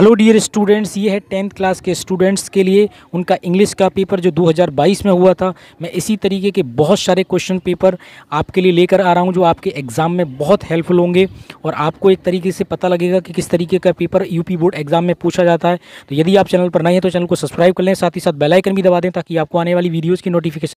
hello dear students ये है tenth class के स्टूडेंट्स के लिए उनका इंग्लिश का पेपर जो 2022 में हुआ था मैं इसी तरीके के बहुत सारे क्वेश्चन पेपर आपके लिए लेकर आ रहा हूँ जो आपके एग्ज़ाम में बहुत हेल्पफुल होंगे और आपको एक तरीके से पता लगेगा कि किस तरीके का पेपर यूपी बोर्ड एग्ज़ाम में पूछा जाता है तो यदि आप चैनल पर नहीं हैं तो चैनल को सब्सक्राइब कर लें साथ ही साथ बेलाइकन भी दबा दें ताकि आपको आने वाली वीडियोज़ की नोटिफिकेशन